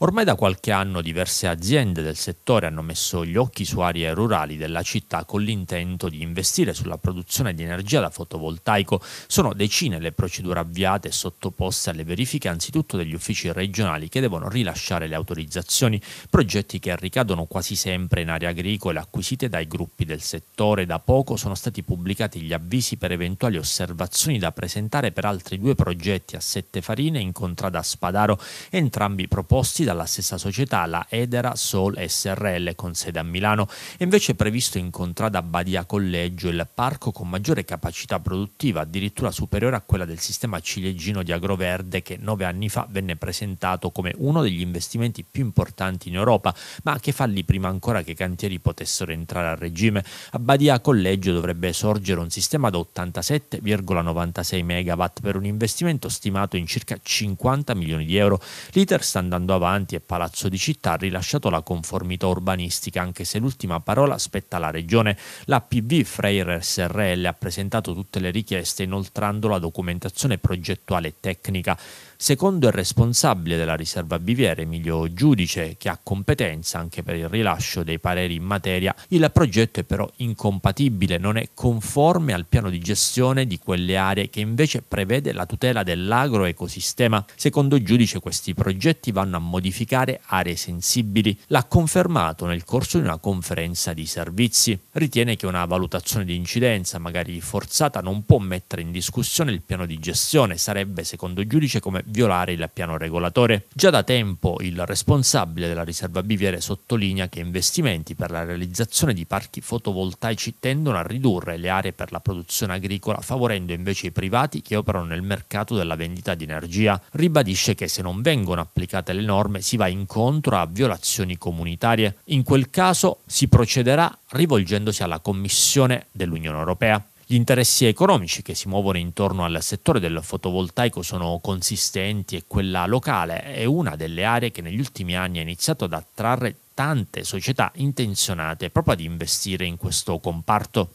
Ormai da qualche anno diverse aziende del settore hanno messo gli occhi su aree rurali della città con l'intento di investire sulla produzione di energia da fotovoltaico. Sono decine le procedure avviate e sottoposte alle verifiche anzitutto degli uffici regionali che devono rilasciare le autorizzazioni, progetti che ricadono quasi sempre in aree agricole acquisite dai gruppi del settore. Da poco sono stati pubblicati gli avvisi per eventuali osservazioni da presentare per altri due progetti a Sette Farine in contrada Spadaro, entrambi proposti dalla stessa società, la Edera Sol SRL con sede a Milano, è invece previsto in contrada Badia Collegio il parco con maggiore capacità produttiva, addirittura superiore a quella del sistema ciliegino di Agroverde che nove anni fa venne presentato come uno degli investimenti più importanti in Europa, ma che fallì prima ancora che i cantieri potessero entrare a regime. A Badia Collegio dovrebbe sorgere un sistema da 87,96 MW per un investimento stimato in circa 50 milioni di euro. L'iter sta andando avanti Avanti e Palazzo di Città ha rilasciato la conformità urbanistica, anche se l'ultima parola spetta alla Regione. La PV Freire SRL ha presentato tutte le richieste inoltrando la documentazione progettuale e tecnica. Secondo il responsabile della riserva Biviere, Emilio Giudice, che ha competenza anche per il rilascio dei pareri in materia, il progetto è però incompatibile, non è conforme al piano di gestione di quelle aree che invece prevede la tutela dell'agroecosistema. Secondo il giudice questi progetti vanno a modificare modificare aree sensibili. L'ha confermato nel corso di una conferenza di servizi. Ritiene che una valutazione di incidenza, magari forzata, non può mettere in discussione il piano di gestione, sarebbe secondo il giudice come violare il piano regolatore. Già da tempo il responsabile della riserva Biviere sottolinea che investimenti per la realizzazione di parchi fotovoltaici tendono a ridurre le aree per la produzione agricola, favorendo invece i privati che operano nel mercato della vendita di energia. Ribadisce che se non vengono applicate le norme come si va incontro a violazioni comunitarie. In quel caso si procederà rivolgendosi alla Commissione dell'Unione Europea. Gli interessi economici che si muovono intorno al settore del fotovoltaico sono consistenti e quella locale è una delle aree che negli ultimi anni ha iniziato ad attrarre tante società intenzionate proprio ad investire in questo comparto.